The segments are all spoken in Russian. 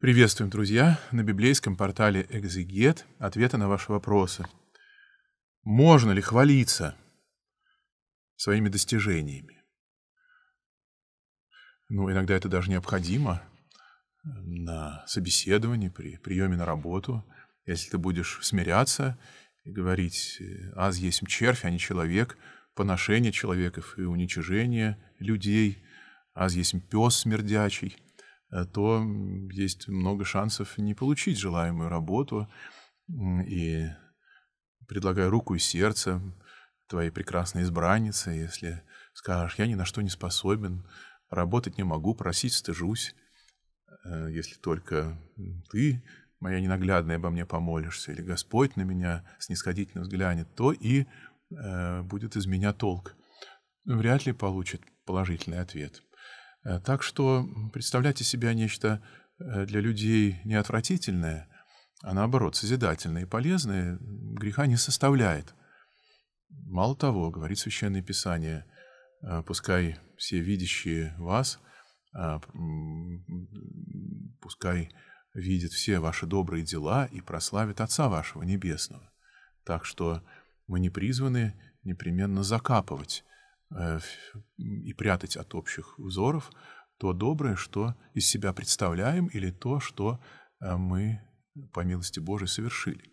Приветствуем, друзья, на библейском портале «Экзегет» ответы на ваши вопросы. Можно ли хвалиться своими достижениями? Ну, иногда это даже необходимо на собеседовании, при приеме на работу. Если ты будешь смиряться и говорить э, «аз есть червь, а не человек», поношение человеков и уничижение людей, «аз есть пес смердячий», Э, то есть много шансов не получить желаемую работу. И предлагаю руку и сердце твоей прекрасной избраннице, если скажешь, я ни на что не способен, работать не могу, просить стыжусь, э, если только ты, моя ненаглядная, обо мне помолишься, или Господь на меня снисходительно взглянет, то и э, будет из меня толк. Вряд ли получит положительный ответ. Э, так что представляйте себя нечто э, для людей неотвратительное, а наоборот, созидательное и полезное греха не составляет. Мало того, говорит Священное Писание, э, пускай все видящие вас, а, пускай видят все ваши добрые дела и прославят Отца вашего Небесного. Так что мы не призваны непременно закапывать Э, и прятать от общих взоров то доброе, что из себя представляем, или то, что э, мы, по милости Божией, совершили.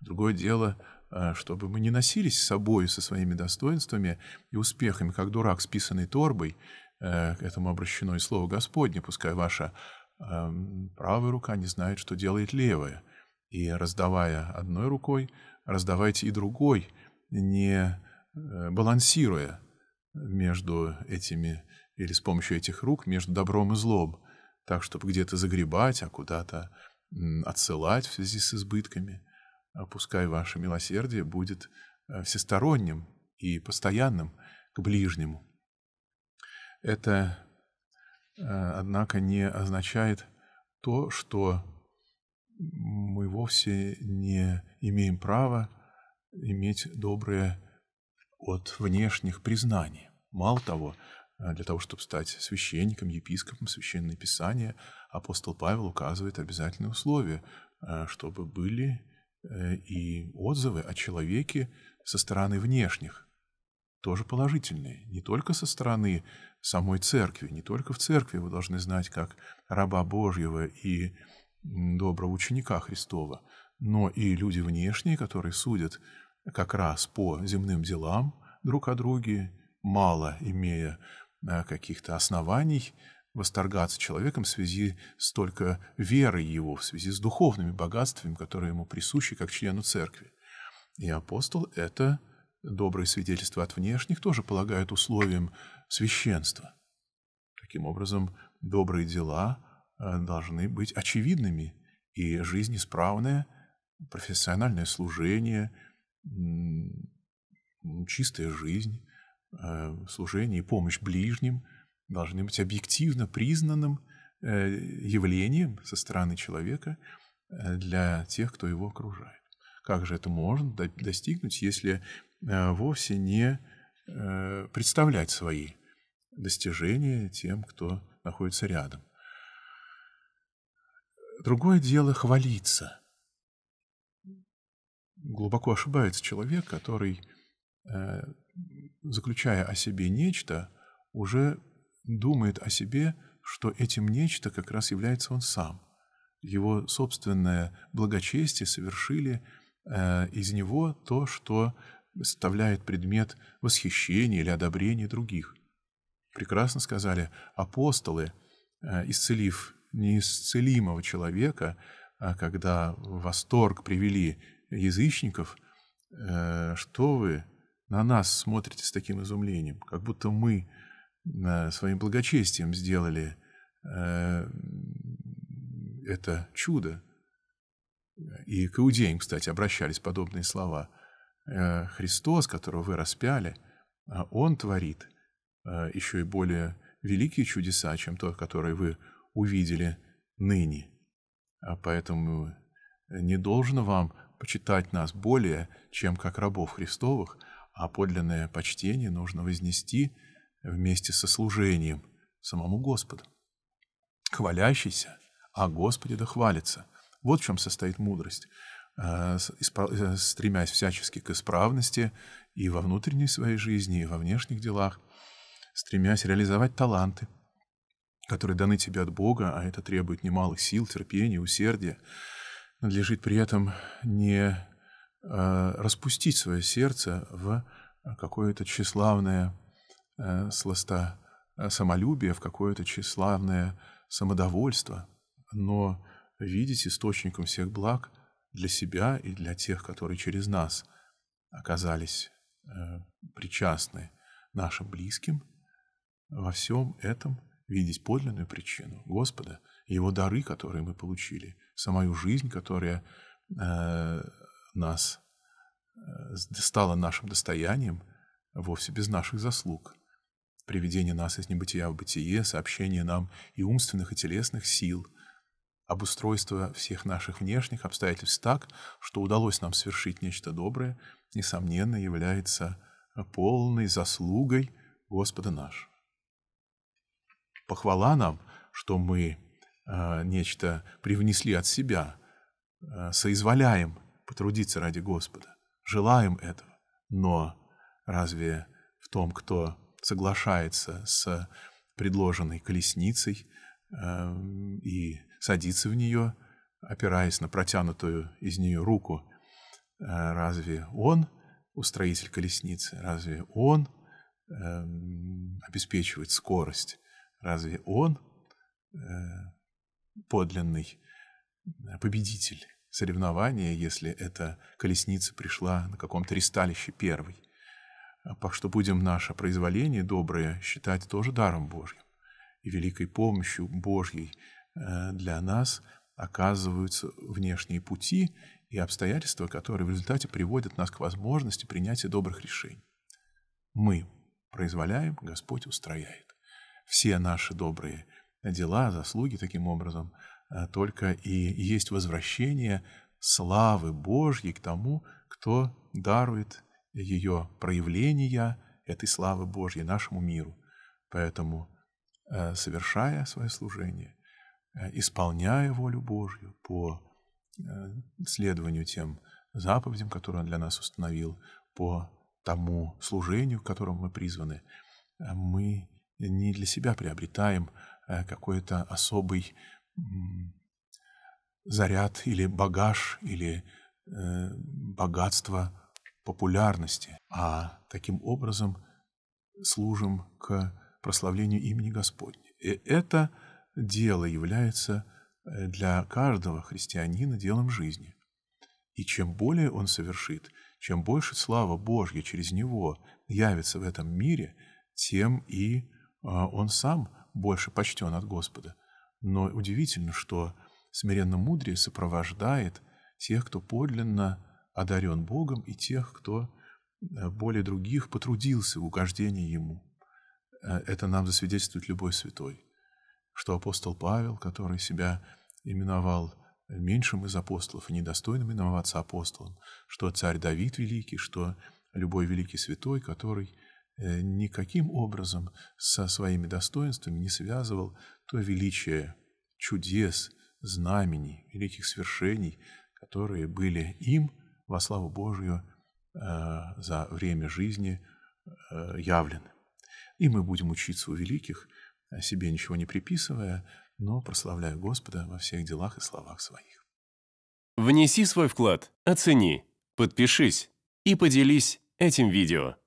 Другое дело, э, чтобы мы не носились с собой, со своими достоинствами и успехами, как дурак с писаной торбой, к этому обращено и слово Господне, пускай ваша эм, правая рука не знает, что делает левая, и, раздавая одной рукой, раздавайте и другой, не балансируя, между этими или с помощью этих рук между добром и злом, так, чтобы где-то загребать, а куда-то отсылать в связи с избытками. А пускай ваше милосердие будет э, всесторонним и постоянным к ближнему. Это, э, однако, не означает то, что мы вовсе не имеем права иметь доброе от внешних признаний. Мало того, э, для того, чтобы стать священником, епископом, священное писание, апостол Павел указывает обязательные условия, э, чтобы были э, и отзывы о человеке со стороны внешних, тоже положительные, не только со стороны самой церкви, не только в церкви вы должны знать как раба Божьего и доброго ученика Христова, но и люди внешние, которые судят как раз по земным делам друг о друге, мало имея э, каких-то оснований восторгаться человеком в связи с только верой его, в связи с духовными богатствами, которые ему присущи как члену церкви. И апостол это доброе свидетельство от внешних тоже полагает условием священства. Таким образом, добрые дела э, должны быть очевидными, и жизнь исправная, профессиональное служение – ну, чистая жизнь, э, служение и помощь ближним должны быть объективно признанным э, явлением со стороны человека э, для тех, кто его окружает. Как же это можно достигнуть, если вовсе не представлять свои достижения тем, кто находится рядом? Другое дело хвалиться – глубоко ошибается человек, который, э, заключая о себе нечто, уже думает о себе, что этим нечто как раз является он сам. Его собственное благочестие совершили э, из него то, что составляет предмет восхищения или одобрения других. Прекрасно сказали апостолы, э, исцелив неисцелимого человека, а когда восторг привели язычников, э, что вы на нас смотрите с таким изумлением, как будто мы э, своим благочестием сделали э, это чудо. И к иудеям, кстати, обращались подобные слова. Христос, которого вы распяли, а Он творит еще и более великие чудеса, чем то, которые вы увидели ныне. А поэтому не должно вам почитать нас более, чем как рабов Христовых, а подлинное почтение нужно вознести вместе со служением самому Господу. Хвалящийся, а Господи да хвалится. Вот в чем состоит мудрость э, э, стремясь всячески к исправности и во внутренней своей жизни, и во внешних делах, стремясь реализовать таланты, которые даны тебе от Бога, а это требует немалых сил, терпения, усердия, надлежит при этом не а, распустить свое сердце в какое-то тщеславное э, сласта э, самолюбие, в какое-то тщеславное самодовольство, но видеть источником всех благ для себя и для тех, которые через нас оказались э, причастны нашим близким, во всем этом видеть подлинную причину Господа – его дары, которые мы получили, самую жизнь, которая э, нас э, стала нашим достоянием вовсе без наших заслуг. Приведение нас из небытия в бытие, сообщение нам и умственных, и телесных сил, обустройство всех наших внешних обстоятельств так, что удалось нам совершить нечто доброе, несомненно, является полной заслугой Господа нашего. Похвала нам, что мы а, нечто привнесли от себя, а, соизволяем потрудиться ради Господа, желаем этого. Но разве в том, кто соглашается с предложенной колесницей а, и садится в нее, опираясь на протянутую из нее руку, разве он, устроитель колесницы, разве он обеспечивает скорость, разве он подлинный э, победитель соревнования, если эта колесница пришла на каком-то ресталище первой. А по что будем наше произволение доброе считать тоже даром Божьим. И великой помощью Божьей э, для нас оказываются внешние пути и обстоятельства, которые в результате приводят нас к возможности принятия добрых решений. Мы произволяем, Господь устрояет. Все наши добрые дела, заслуги таким образом, э, только и есть возвращение славы Божьей к тому, кто дарует ее проявления этой славы Божьей нашему миру. Поэтому, э, совершая свое служение, э, исполняя волю Божью по следованию тем заповедям, которые Он для нас установил, по тому служению, к которому мы призваны, мы не для себя приобретаем Э, какой-то особый заряд или багаж, или э, богатство популярности, а таким образом служим к прославлению имени Господня. И э, это дело является для каждого христианина делом жизни. И чем более он совершит, чем больше слава Божья через него явится в этом мире, тем и он сам больше почтен от Господа. Но удивительно, что смиренно мудрее сопровождает тех, кто подлинно одарен Богом, и тех, кто э, более других потрудился в угождении Ему. Э, это нам засвидетельствует любой святой, что апостол Павел, который себя именовал меньшим из апостолов и недостойным именоваться апостолом, что царь Давид великий, что любой великий святой, который Э, никаким образом со своими достоинствами не связывал то величие чудес, знамений, великих свершений, которые были им во славу Божию э, за время жизни э, явлены. И мы будем учиться у великих, себе ничего не приписывая, но прославляя Господа во всех делах и словах своих. Внеси свой вклад, оцени, подпишись и поделись этим видео.